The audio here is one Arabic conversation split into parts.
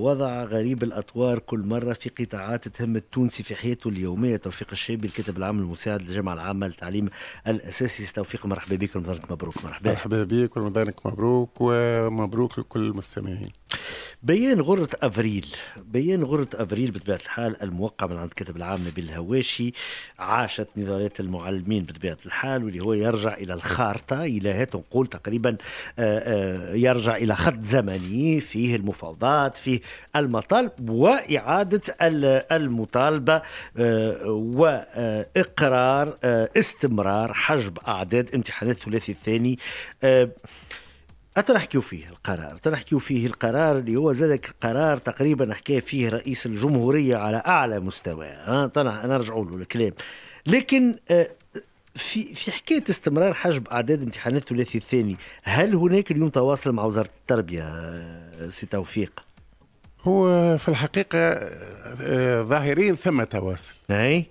وضع غريب الأطوار كل مرة في قطاعات تهم التونسي في حياته اليومية توفيق الشابي الكاتب العام المساعد للجامعة العامة للتعليم الأساسي توفيق مرحبا بك رمضانك مبروك مرحبا مرحبا بك ورمضانك مبروك ومبروك لكل المستمعين بيان غرة أفريل بيان غرة أفريل بطبيعة الحال الموقع من عند كتب العام نبيل الهواشي عاشت نضالات المعلمين بطبيعة الحال واللي هو يرجع إلى الخارطة إلى هات نقول تقريبا آه، آه، يرجع إلى خط زمني فيه المفاوضات فيه المطالب وإعادة المطالبة آه، وإقرار استمرار حجب أعداد امتحانات الثلاثي الثاني اتنحكيو فيه القرار تنحكيو فيه القرار اللي هو زادك قرار تقريبا حكى فيه رئيس الجمهورية على أعلى مستوى نرجعوا له الكلام لكن آه، في في حكايه استمرار حجب اعداد امتحانات الثلاثي الثاني هل هناك اليوم تواصل مع وزاره التربيه آه، سي توفيق هو في الحقيقه آه، ظاهريا ثم تواصل اي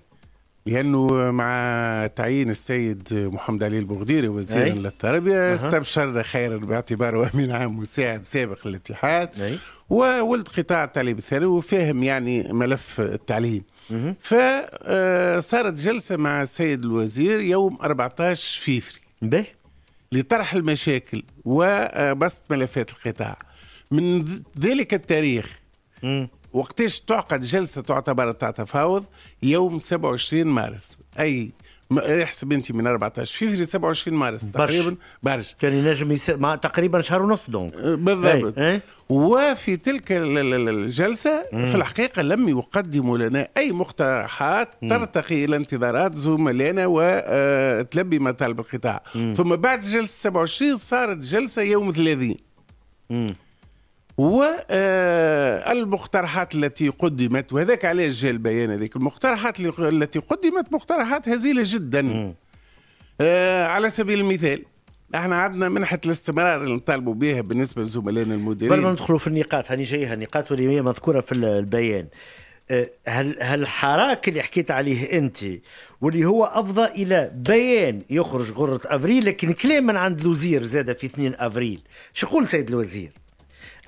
لأنه مع تعيين السيد محمد علي البغديري وزيرا للتربية أه. استبشر خيرا باعتباره أمين عام مساعد سابق للاتحاد أي. وولد قطاع التعليم الثانوي وفاهم يعني ملف التعليم أه. فصارت جلسة مع السيد الوزير يوم 14 فيفري به. لطرح المشاكل وبسط ملفات القطاع من ذلك التاريخ وقتاش تعقد جلسة تعتبر تاع تفاوض يوم 27 مارس أي احسب انت من 14 فيفري 27 مارس تقريبا برش كان ينجم يس... مع تقريبا شهر ونص دونك أه، بالضبط وفي تلك الجلسه مم. في الحقيقه لم يقدموا لنا اي مقترحات مم. ترتقي الى انتظارات زملائنا وتلبي أه، مطالب القطاع مم. ثم بعد جلسه 27 صارت جلسه يوم 30 مم. والمقترحات التي قدمت وهذاك علاش جاء البيان هذيك المقترحات التي قدمت مقترحات هزيله جدا آه على سبيل المثال احنا عندنا منحة الاستمرار اللي نطالبوا بها بالنسبة لزملائنا المديرين قبل ما ندخلوا في النقاط هاني جايها النقاط اللي هي مذكورة في البيان آه، هل هالحراك اللي حكيت عليه انت واللي هو افضى الى بيان يخرج غرة افريل لكن كلام من عند الوزير زاد في 2 افريل شو يقول سيد الوزير؟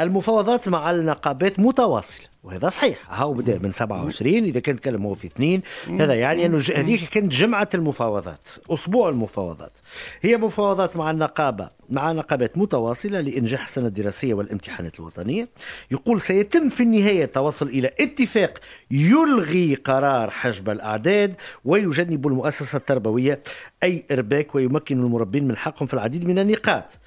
المفاوضات مع النقابات متواصله وهذا صحيح هاو بدا من 27 اذا كان تكلم هو في اثنين هذا يعني انه هذيك كانت جمعه المفاوضات اسبوع المفاوضات هي مفاوضات مع النقابه مع نقابات متواصله لانجاح السنه الدراسيه والامتحانات الوطنيه يقول سيتم في النهايه التوصل الى اتفاق يلغي قرار حجب الاعداد ويجنب المؤسسه التربويه اي ارباك ويمكن المربين من حقهم في العديد من النقاط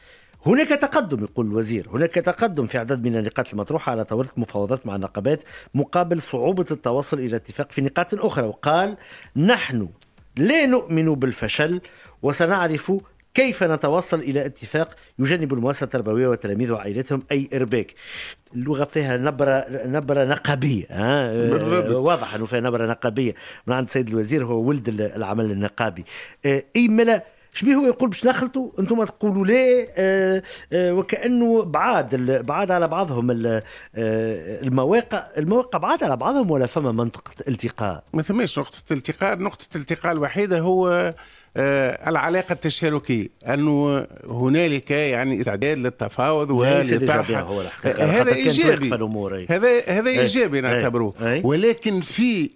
هناك تقدم يقول الوزير هناك تقدم في عدد من النقاط المطروحة على طاولة المفاوضات مع النقابات مقابل صعوبة التوصل إلى اتفاق في نقاط أخرى وقال نحن لا نؤمن بالفشل وسنعرف كيف نتوصل إلى اتفاق يجنب المؤسسة التربوية والتلاميذ وعائلتهم أي إرباك اللغة فيها نبرة نبرة نقابية آه، آه، واضح أنه فيها نبرة نقابية من عند السيد الوزير هو ولد العمل النقابي آه، إيملا شبيه هو يقول باش نخلطوا انتم تقولوا لا آه آه وكانه بعاد بعاد على بعضهم آه، المواقع المواقع بعاد على بعضهم ولا فما منطقه التقاء ما ثماش نقطه التقاء نقطه التقاء الوحيده هو آه العلاقه التشاركيه انه هنالك يعني استعداد للتفاوض وللطرح هذا ايجابي هذا هذا ايجابي نعتبروه ولكن في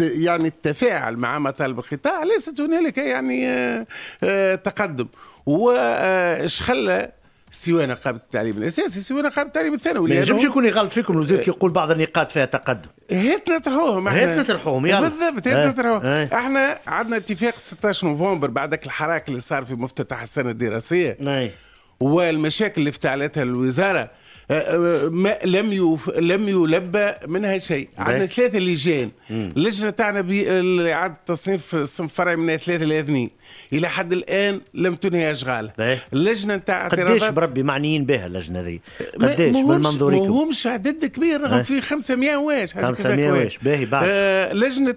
يعني التفاعل مع مطالب القطاع ليست هنالك يعني آه، آه، تقدم واش آه، خلى سوى نقابه التعليم الاساسي سوى نقابه التعليم الثانوي ما ينجمش يكون يغلط فيكم الوزير يقول بعض النقاط فيها تقدم هات نطرحوهم هات نطرحوهم يلا بالضبط هات نطرحوهم احنا عندنا اتفاق 16 نوفمبر بعدك الحراك اللي صار في مفتتح السنه الدراسيه نعم. والمشاكل اللي افتعلتها الوزاره أه، أه، ما لم يوف لم يلبى منها شيء عندنا ثلاثه لجان اللجنه تاعنا باعاده تصنيف صنف فرعي من ثلاثه لاثنين الى حد الان لم تنهي اشغالها اللجنه نتاع قديش بربي معنيين بها اللجنه هذه قديش من منظوركم ما عدد كبير رغم في 500 واش 500 واش باهي بعد آه لجنه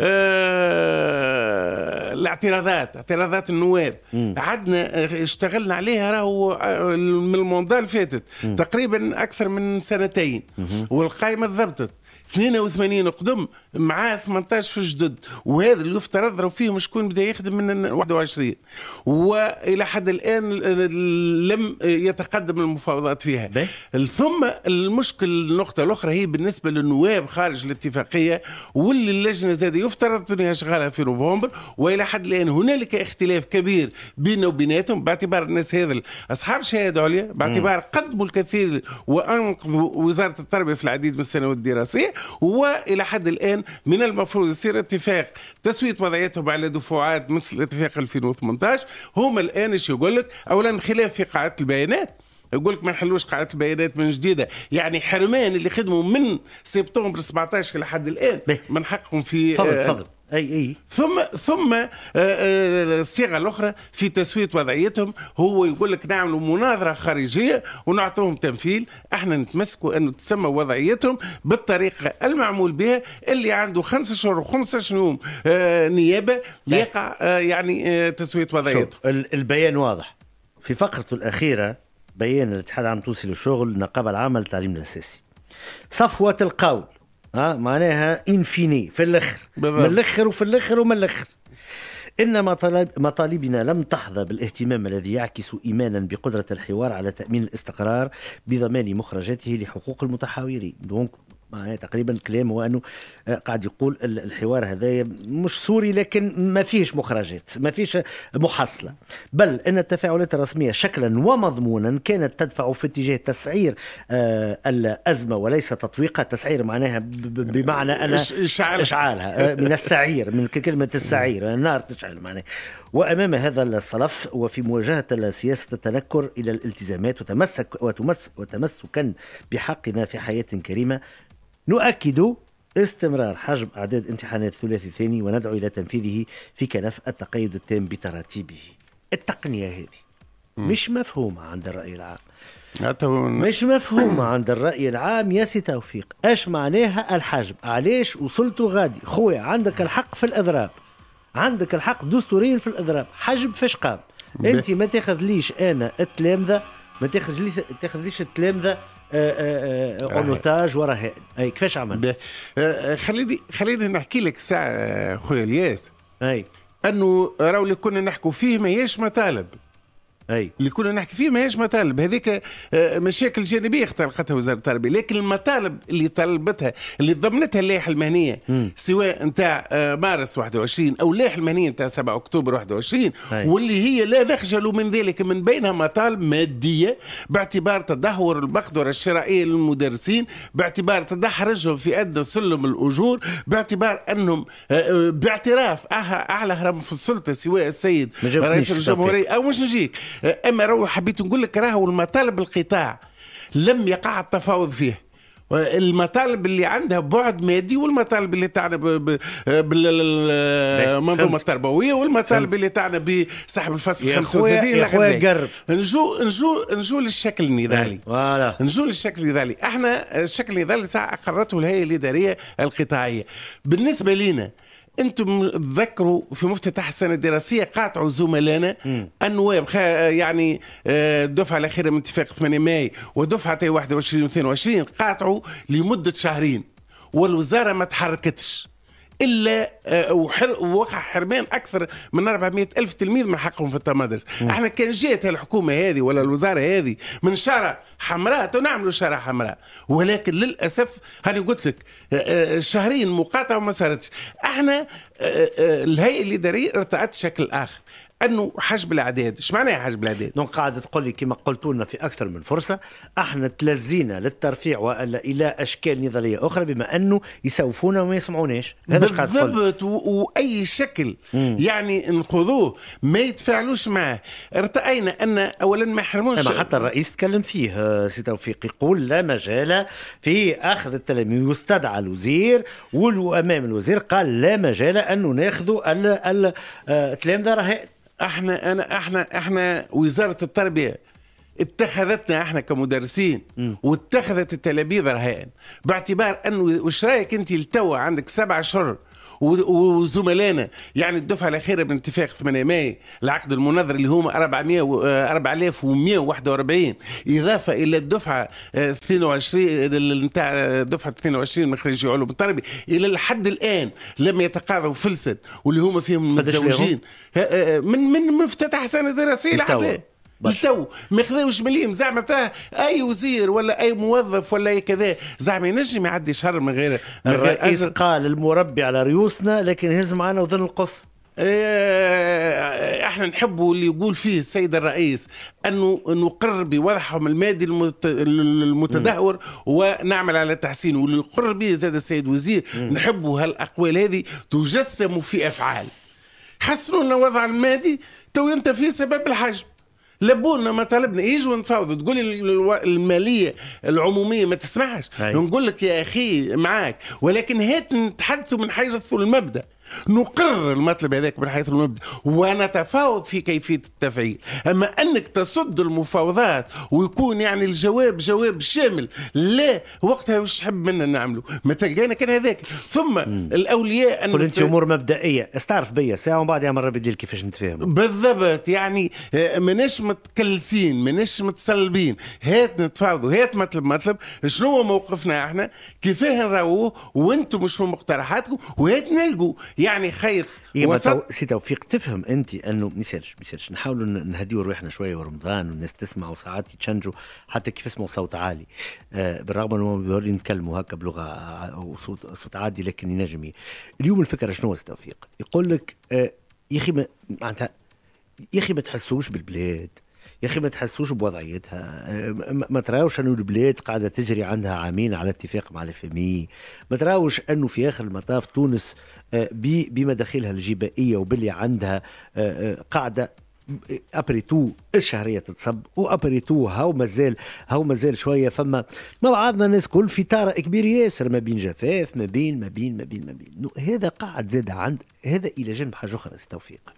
آه, الاعتراضات اعتراضات النواب عدنا اه، اشتغلنا عليها راهو من الموندال فاتت تقريبا اكثر من سنتين والقائمه تضبطت 82 قدم مع 18 في الجدد وهذا اللي يفترض راهو فيهم شكون بدا يخدم من 21 والى حد الان لم يتقدم المفاوضات فيها ثم المشكل النقطه الاخرى هي بالنسبه للنواب خارج الاتفاقيه واللي اللجنه زاد يفترض انها شغاله في نوفمبر والى حد الان هنالك اختلاف كبير بيننا وبيناتهم باعتبار الناس هذا اصحاب شهاده عليا باعتبار قدموا الكثير وانقذوا وزاره التربيه في العديد من السنوات الدراسيه والى حد الان من المفروض يصير اتفاق تسويه وضعيتهم على دفعات مثل اتفاق 2018 هما الان ايش يقول لك اولا خلاف في قاعده البيانات يقول لك ما نحلوش قاعده البيانات من جديده يعني حرمان اللي خدموا من سبتمبر 17 لحد الان من حقهم في تفضل آه، تفضل اي اي ثم ثم الصيغه آه، آه، الاخرى في تسويه وضعيتهم هو يقول لك نعملوا مناظره خارجيه ونعطوهم تمثيل احنا نتمسكوا انه تسمى وضعيتهم بالطريقه المعمول بها اللي عنده خمسة شهور وخمسة يوم آه، نيابه طيب. يقع يعني تسويه وضعيته البيان واضح في فقرته الاخيره بيان الاتحاد العام التونسي للشغل نقابه العامه للتعليم الاساسي صفوه القوم ها معناها انفيني في الاخر من الاخر وفي الاخر ومن الاخر إن مطالبنا لم تحظى بالاهتمام الذي يعكس إيمانا بقدرة الحوار على تأمين الاستقرار بضمان مخرجاته لحقوق المتحاورين دونك معناها تقريبا كلام هو انه آه، قاعد يقول الحوار هذا مش سوري لكن ما فيهش مخرجات ما فيش محصله بل ان التفاعلات الرسميه شكلا ومضمونا كانت تدفع في اتجاه تسعير آه، الازمه وليس تطويقها تسعير معناها بمعنى انا اشعالها آه، من السعير من كلمه السعير النار تشعل معناها وأمام هذا الصلف وفي مواجهة سياسة التنكر إلى الالتزامات وتمسك وتمس وتمسكا بحقنا في حياة كريمة نؤكد استمرار حجم أعداد امتحانات الثلاثي الثاني وندعو إلى تنفيذه في كنف التقيد التام بتراتيبه التقنية هذه مش مفهومة عند الرأي العام مش مفهومة عند الرأي العام يا سي توفيق اش معناها الحجم علاش وصلتوا غادي خويا عندك الحق في الأضراب عندك الحق دستوريا في الاضراب حجب فاش قام انت ما تاخذليش انا التلامذه ما تاخذليش تاخذليش التلامذه آه، آه، آه، اونوتاج ورا اي كيفاش عمل خليني خليني نحكي لك ساعه خويا الياس اي انه راهو اللي كنا نحكوا فيه ماهيش مطالب اي اللي كنا نحكي فيه ماهيش مطالب هذيك آه، مشاكل جانبيه اخترقتها وزاره التربيه لكن المطالب اللي طلبتها اللي ضمنتها اللائحه المهنيه م. سواء نتاع آه، مارس 21 او اللائحه المهنيه نتاع 7 اكتوبر 21 أي. واللي هي لا نخجل من ذلك من بينها مطالب ماديه باعتبار تدهور المقدره الشرائيه للمدرسين باعتبار تدحرجهم في ادنى سلم الاجور باعتبار انهم آه، باعتراف اعلى هرم في السلطه سواء السيد رئيس الجمهوريه او مش نجيك أه، اما رو حبيت نقول لك راهو المطالب القطاع لم يقع التفاوض فيه أه، المطالب اللي عندها بعد مادي والمطالب اللي تعنى أه، بالمنظومه التربويه والمطالب اللي تعنى بسحب الفصل 35 يا قرب نجو نجو نجو للشكل النضالي نجو للشكل النضالي احنا الشكل النضالي ساعه اقرته الهيئه الاداريه القطاعيه بالنسبه لنا انتم تذكروا في مفتتح السنه الدراسيه قاطعوا زملائنا النواب يعني الدفعه آه، الاخيره من اتفاق 8 ماي ودفعه 21 و22 قاطعوا لمده شهرين والوزاره ما تحركتش الا آه، ووقع حرمان اكثر من 400 الف تلميذ من حقهم في المدارس احنا كان جات الحكومه هذه ولا الوزاره هذه من شارع حمراء تنعملوا شارع حمراء ولكن للاسف هاني قلت لك آه، آه، شهرين مقاطعه وما صارتش احنا الهيئه الاداريه ارتعت شكل اخر انه حجب الاعداد، ايش معنى حجب الاعداد؟ دونك قاعد تقول لي كما قلت لنا في اكثر من فرصه احنا تلزينا للترفيع والا الى اشكال نضاليه اخرى بما انه يسوفونا وما يسمعوناش، هذا قاعد تقول بالضبط واي شكل مم. يعني نخذوه ما يتفاعلوش معه، ارتأينا ان اولا ما يحرموش حتى الرئيس تكلم فيه آه، سي توفيق يقول لا مجال في اخذ التلاميذ واستدعى الوزير والامام الوزير قال لا مجال انه ناخذ التلامذه آه، رهائن احنا انا احنا احنا وزاره التربيه اتخذتنا احنا كمدرسين واتخذت التلاميذ رهائن باعتبار انه وش رايك انت لتوا عندك سبع اشهر وزملائنا يعني الدفعه الاخيره من اتفاق 8 ماي العقد المنظر اللي هما 400 4141 آه، اضافه الى الدفعه 22 آه، آه، نتاع دفعه 22 من خريجي علوم التربيه الى لحد الان لم يتقاضوا فلسا واللي هما فيهم متزوجين من من من سنه دراسيه لحد الان لتو ما خذوش مليم زعما تراه اي وزير ولا اي موظف ولا اي كذا زعما ينجم يعدي شهر من غير من غير أجل. قال المربي على ريوسنا لكن هز معنا وذن القف إيه، احنا نحبوا اللي يقول فيه السيد الرئيس انه نقر بوضعهم المادي المتدهور ونعمل على تحسينه واللي يقر به زاد السيد وزير نحبوا هالاقوال هذه تجسم في افعال حسنوا لنا وضع المادي تو انت في سبب الحجم لبونا ما طالبنا نتفاوضوا تقولي الماليه العموميه ما تسمعش نقول لك يا اخي معاك ولكن هات نتحدثوا من حيث المبدا نقرر المطلب هذاك من حيث المبدا ونتفاوض في كيفيه التفعيل اما انك تصد المفاوضات ويكون يعني الجواب جواب شامل لا وقتها وش تحب منا نعمله ما تلقانا كان هذاك ثم مم. الاولياء ان قلت انت امور مبدئيه استعرف بيا ساعه ومن بعد يا مره بديل كيفاش نتفاهم بالضبط يعني آه، ماناش متكلسين ماناش متسلبين هات نتفاوضوا هات مطلب مطلب شنو هو موقفنا احنا كيفاه نراوه وانتم شنو مقترحاتكم وهات نلقوا يعني خير وسط... سي توفيق تفهم انت انه ما يسالش ما يسالش نحاولوا نهديو رواحنا شويه ورمضان والناس تسمع وساعات يتشنجوا حتى كيف يسمعوا صوت عالي آه، بالرغم انه بيقولوا نتكلموا هكا بلغه وصوت صوت عادي لكن ينجم اليوم الفكره شنو سي توفيق؟ يقول لك آه، يا اخي معناتها يا اخي ما تحسوش بالبلاد يا اخي ما تحسوش بوضعيتها ما تراوش انه البلاد قاعده تجري عندها عامين على اتفاق مع الافمي ما تراوش انه في اخر المطاف تونس آه، بمداخلها الجبائيه وباللي عندها آه، آه، قاعده ابري تو الشهريه تتصب وابري تو هاو مازال هاو مازال شويه فما ما بعضنا الناس كل في تارة كبير ياسر ما بين جفاف ما بين ما بين ما بين ما بين هذا قاعد زاد عند هذا الى جانب حاجه اخرى استوفيق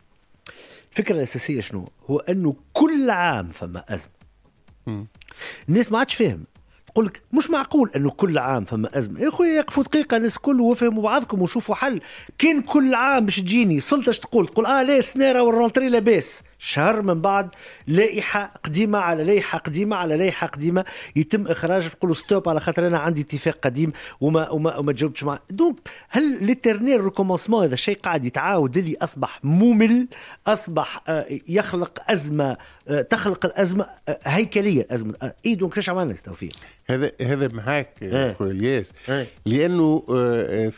الفكره الاساسيه شنو هو انه كل عام فما ازمه الناس ما عادش فاهم تقول لك مش معقول انه كل عام فما ازمه يا خويا يقفوا دقيقه الناس الكل وفهموا بعضكم وشوفوا حل كان كل عام باش تجيني سلطه تقول تقول اه لا السناره والرونتري لاباس شهر من بعد لائحه قديمه على لائحه قديمه على لائحه قديمه يتم اخراج تقولوا ستوب على خاطر انا عندي اتفاق قديم وما وما وما تجاوبتش مع دونك هل ليترنيل ريكومونسمون هذا الشيء قاعد يتعاود اللي اصبح ممل اصبح آه، يخلق ازمه آه، تخلق الازمه آه، هيكليه أزمة اي دونك كيفاش عملنا توفيق هذا هذا معاك إيه. خويا الياس إيه. لانه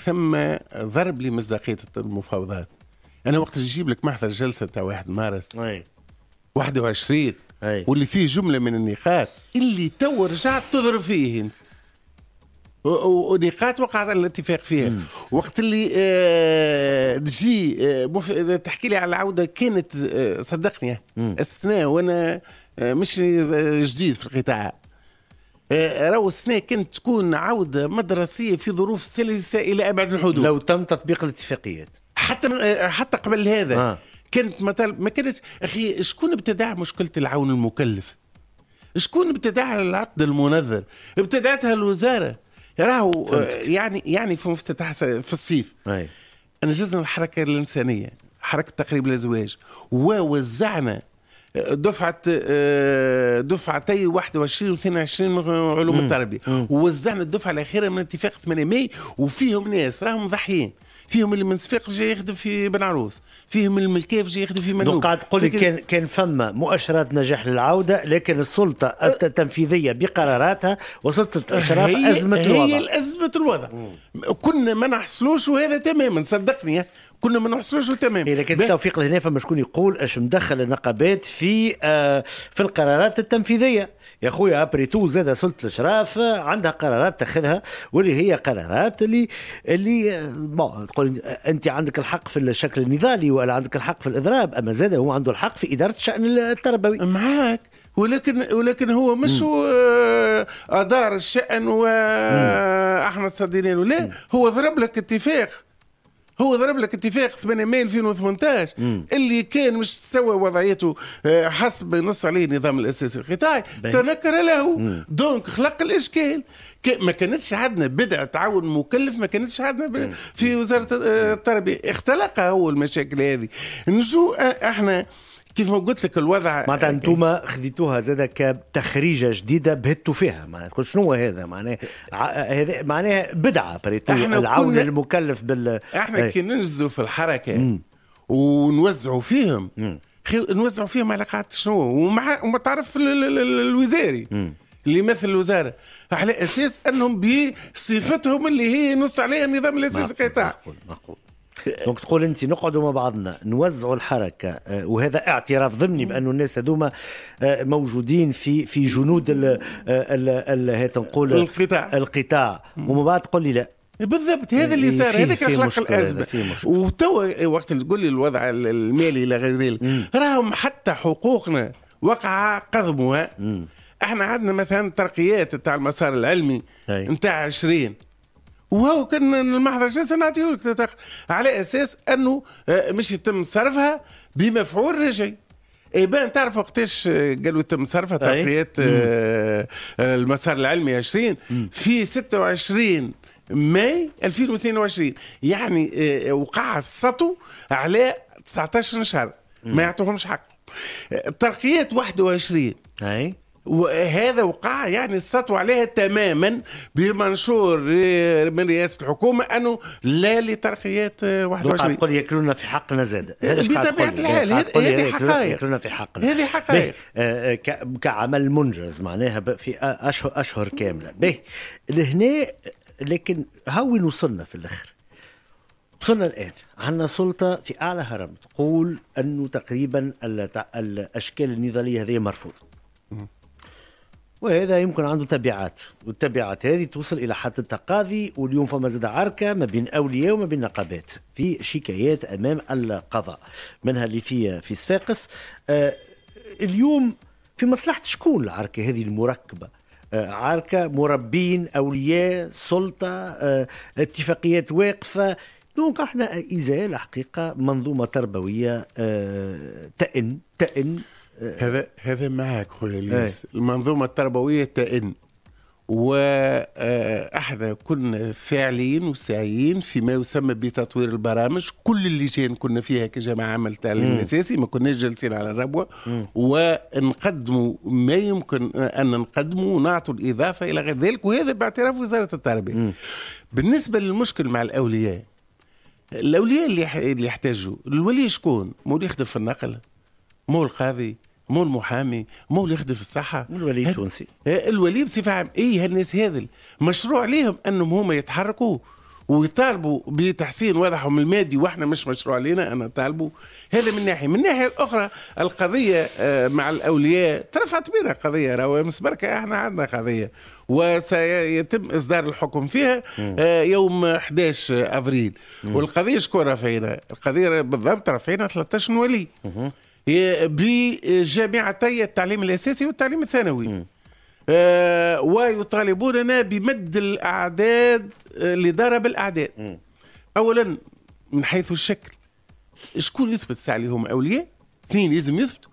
ثم ضرب لمصداقيه المفاوضات انا وقت نجيب لك محضر جلسه تاع 1 مارس أي. 21 أي. واللي فيه جمله من النقاط اللي تو رجعت تضرب فيه انت ونقاط وقعت الاتفاق فيها مم. وقت اللي آه، تجي آه تحكي لي على العوده كانت آه صدقني السنه وانا آه، مش جديد في القطاع آه، راهو السنه كانت تكون عوده مدرسيه في ظروف سلسه الى ابعد الحدود لو تم تطبيق الاتفاقيات حتى آه، حتى قبل هذا آه. كانت مثلا ما كانت اخي شكون ابتدع مشكله العون المكلف؟ شكون ابتدع العقد المنذر؟ ابتدعتها الوزاره راهو آه، يعني يعني في مفتتح في الصيف أي. انجزنا الحركه الانسانيه حركه تقريب الازواج ووزعنا آه، دفعه دفعتي 21 و 22 من علوم التربيه ووزعنا الدفعه الاخيره من اتفاق 8 ماي وفيهم ناس راهم ضحيين فيهم اللي من صفيق جاي يخدم في بن عروس فيهم اللي من الكاف جاي يخدم في منوب قاعد تقول لي كان كان فما مؤشرات نجاح للعوده لكن السلطه أه. التنفيذيه بقراراتها وسلطه الاشراف ازمه الوضع هي ازمه الوضع كنا ما نحصلوش وهذا تماما صدقني كنا ما نحصلوش تمام اذا كان التوفيق لهنا فما شكون يقول اش مدخل النقابات في آه في القرارات التنفيذيه يا خويا ابريتو زاد سلطه الاشراف آه، عندها قرارات تاخذها واللي هي قرارات اللي اللي آه، بون تقول انت عندك الحق في الشكل النضالي ولا عندك الحق في الاضراب اما زاد هو عنده الحق في اداره الشان التربوي معاك ولكن ولكن هو مش آه، ادار الشان واحمد صديني ولا هو ضرب لك اتفاق هو ضرب لك اتفاق 8 مايو 2018 مم. اللي كان مش تسوى وضعيته آه، حسب نص عليه النظام الاساسي القطاعي تنكر له مم. دونك خلق الاشكال ما كانتش عندنا بدع تعاون مكلف ما كانتش عندنا في وزاره آه، التربيه اختلقها هو المشاكل هذه نجو آه، احنا كيف ما قلت لك الوضع معناتها انتم خذيتوها زاد كتخريجه جديده بهتوا فيها معناتها شنو هذا معناها هذا معناه بدعه بريتو العون كنا... المكلف بال احنا إيه. كي ننجزوا في الحركه مم. ونوزعوا فيهم خي... نوزعوا فيهم على قاعده شنو ومع وما تعرف الوزاري مم. اللي يمثل الوزاره على اساس انهم بصفتهم اللي هي نص عليها النظام الاساسي القطاع معقول معقول دونك تقول انت نقعدوا مع بعضنا نوزعوا الحركه آه، وهذا اعتراف ضمني بانه الناس هذوما آه، موجودين في في جنود ال آه، ال تنقول القطاع القطاع ومن بعد تقول لي لا بالضبط هذا اللي إيه، صار هذاك اخلاق الازمه وتوا إيه، وقت تقول لي الوضع المالي الى غير ذلك راهم حتى حقوقنا وقع قضمها احنا عندنا مثلا ترقيات تاع المسار العلمي نتاع 20 وهو كان المحضر نعطيه لك على اساس انه آه، مش يتم صرفها بمفعول رجعي اي بان تعرف وقتاش آه، قالوا يتم صرفها تقريات آه، المسار العلمي 20 في 26 ماي 2022 يعني وقع السطو على 19 شهر ما يعطوهمش حق الترقيات 21 اي وهذا وقع يعني السطو عليها تماما بمنشور من رئاسه الحكومه انه لا لترقيات 21 تقول ياكلونا في حقنا زاد بطبيعه الحال هذه حقائق في حقنا هذه حقائق آه، آه، كعمل منجز معناها في اشهر اشهر كامله به لهنا لكن ها وين وصلنا في الاخر وصلنا الان عندنا سلطه في اعلى هرم تقول انه تقريبا الاشكال النضاليه هذه مرفوضه وهذا يمكن عنده تبعات والتبعات هذه توصل الى حد التقاضي واليوم فما زاد عركه ما بين اولياء وما بين نقابات في شكايات امام القضاء منها اللي في في صفاقس آه اليوم في مصلحه شكون العركه هذه المركبه آه عركه مربين اولياء سلطه آه اتفاقيات واقفه دونك احنا ازاله حقيقه منظومه تربويه آه، تئن تئن هذا هذا معك خويا إيه. الياس المنظومه التربويه تئن واحنا كنا فاعلين وساعيين فيما يسمى بتطوير البرامج كل اللجان كنا فيها كجماعه عمل تعليم اساسي ما كناش جالسين على الربوه ونقدموا ما يمكن ان نقدمه ونعطوا الاضافه الى غير ذلك وهذا باعتراف وزاره التربيه مم. بالنسبه للمشكل مع الاولياء الاولياء اللي يحتاجوا الولي شكون؟ مو يخدم في النقل مو القاضي مو المحامي مو اللي يخدم في الصحه مو الولي التونسي إيه، الولي بصفه عام اي هالناس هذل مشروع ليهم انهم هما يتحركوا ويطالبوا بتحسين وضعهم المادي واحنا مش مشروع لنا انا طالبوا هذا من ناحيه من الناحيه الاخرى القضيه آه، مع الاولياء ترفعت بنا قضيه راهو امس بركه احنا عندنا قضيه وسيتم اصدار الحكم فيها آه، يوم 11 افريل والقضيه شكون رافعينها؟ القضيه بالضبط رافعينها 13 ولي إيه، بجامعتي التعليم الاساسي والتعليم الثانوي م. آه ويطالبوننا بمد الاعداد آه، لضرب بالاعداد م. اولا من حيث الشكل شكون يثبت ساعه هم اولياء اثنين لازم يثبتوا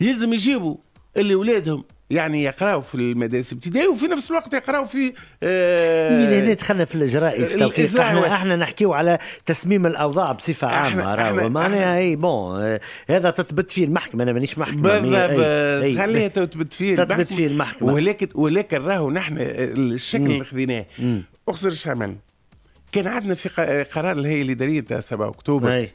لازم يجيبوا اللي اولادهم يعني يقراوا في المدارس الابتدائيه وفي نفس الوقت يقراوا في آه الاعلانات دخلنا في الجرائز توفيق احنا احنا نحكيو على تسميم الاوضاع بصفه عامه راهو معناها اي بون آه، هذا تثبت فيه المحكمه انا مانيش محكمه بالضبط خليها تثبت فيه تثبت فيه المحكمه ولكن ولكن راهو نحن الشكل اللي خذيناه اخسر شامل كان عندنا في قرار الهيئه الاداريه 7 اكتوبر أي.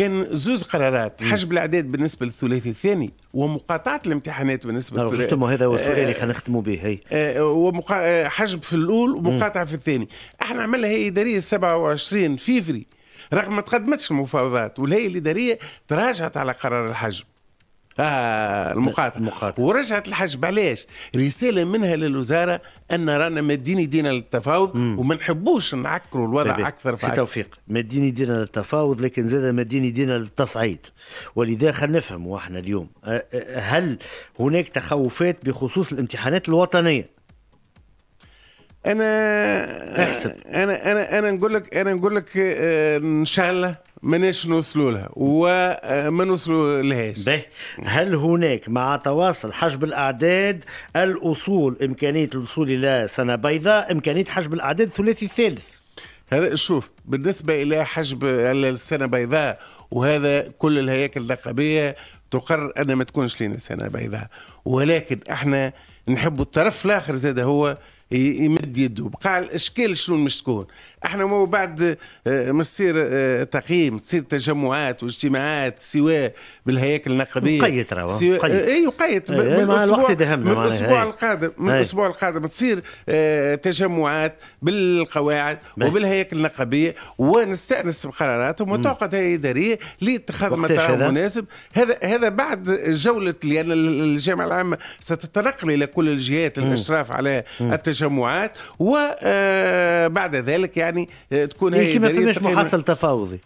كان زوز قرارات حجب الاعداد بالنسبه للثلاثي الثاني ومقاطعه الامتحانات بالنسبه للثلاثي هذا هو آه، السؤال اللي خلينا به هي آه، آه، ومقا... حجب في الاول ومقاطعه في الثاني احنا عملنا هي اداريه 27 فيفري رغم ما تقدمتش المفاوضات والهيئه الاداريه تراجعت على قرار الحجب آه المقاطعة المقاتل ورجعت الحجب علاش؟ رسالة منها للوزارة أن رانا مادين يدينا للتفاوض وما نحبوش نعكروا الوضع بيبي. أكثر في توفيق مادين يدينا للتفاوض لكن زاد مادين يدينا للتصعيد ولذا خلينا نفهموا احنا اليوم هل هناك تخوفات بخصوص الامتحانات الوطنية؟ انا احسب انا انا انا نقول لك انا نقول لك آه، ان شاء الله ماناش نوصلوا لها وما نوصلوا لهاش به هل هناك مع تواصل حجب الاعداد الاصول امكانيه الوصول الى سنه بيضاء امكانيه حجب الاعداد الثلاثي الثالث هذا شوف بالنسبه الى حجب السنه بيضاء وهذا كل الهياكل النقابيه تقرر ان ما تكونش لنا سنه بيضاء ولكن احنا نحب الطرف الاخر زاد هو يمد يده بقى الاشكال شنو مش تكون احنا مو بعد آه، ما تصير آه، تقييم تصير تجمعات واجتماعات سواء بالهياكل النقبية مقيد راه سواء... آه، اي مقيد مع الوقت دهمنا من الاسبوع القادم من الاسبوع القادم تصير تجمعات بالقواعد وبالهياكل النقبية ونستانس بقراراتهم وتعقد هي اداريه لاتخاذ المسار مناسب هذا هذا بعد جوله لان الجامعه العامه ستتنقل الى كل الجهات للاشراف على التجمعات تجمعات وبعد آه، ذلك يعني آه، تكون هي ما فماش محصل تفاوضي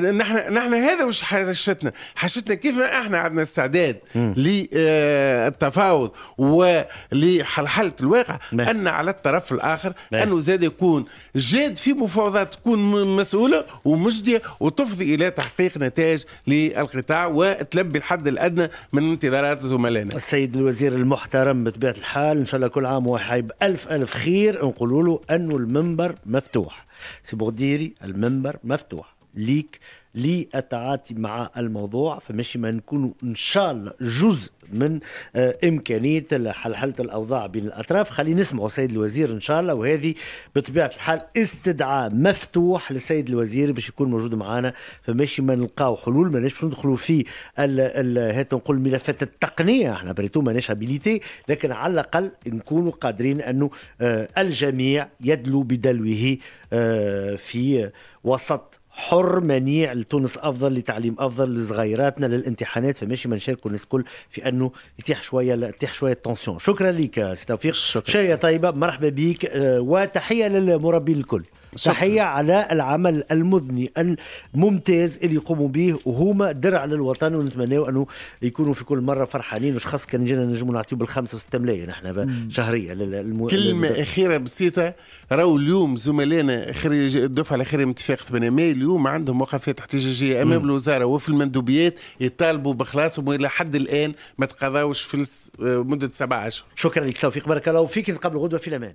نحن نحن هذا مش حاجتنا حاجتنا كيف ما احنا عندنا استعداد للتفاوض ولحلحلة الواقع مه. ان على الطرف الاخر مه. انه زاد يكون جاد في مفاوضات تكون مسؤوله ومجديه وتفضي الى تحقيق نتائج للقطاع وتلبي الحد الادنى من انتظارات زملائنا. السيد الوزير المحترم بطبيعه الحال ان شاء الله كل عام وحيب الف الف خير نقولوا له انه المنبر مفتوح. سي المنبر مفتوح लीक للتعاطي مع الموضوع فماشي ما نكونوا ان شاء الله جزء من آه، امكانيه حلحله الاوضاع بين الاطراف خلينا نسمعوا السيد الوزير ان شاء الله وهذه بطبيعه الحال استدعاء مفتوح للسيد الوزير باش يكون موجود معنا فماشي ما نلقاو حلول ماناش باش ندخلوا في هات نقول ملفات التقنيه احنا بريتو ماناش ابيليتي لكن على الاقل نكونوا قادرين انه آه، الجميع يدلو بدلوه آه، في وسط حر منيع لتونس افضل لتعليم افضل لصغيراتنا للامتحانات فماشي ما نشاركوا الناس الكل في انه يتيح شويه تيح شويه التونسيون شكرا لك سي توفيق شكرا شايه طيبه مرحبا بك آه، وتحيه للمربين الكل تحية على العمل المذني الممتاز اللي يقوموا به وهما درع للوطن ونتمناو انه يكونوا في كل مره فرحانين وش خاص كان جينا نجموا نعطيو بالخمسه وستة ملايين احنا شهريا للم... كلمه للمو... اخيره بسيطه راهو اليوم زملائنا خريج الدفعه الاخيره من اتفاق 8 ماي اليوم عندهم وقفات احتجاجيه امام الوزاره وفي المندوبيات يطالبوا بخلاصهم والى حد الان ما تقضاوش في مده سبعة اشهر شكرا لك توفيق بارك الله فيك نتقابلوا غدوه في الامان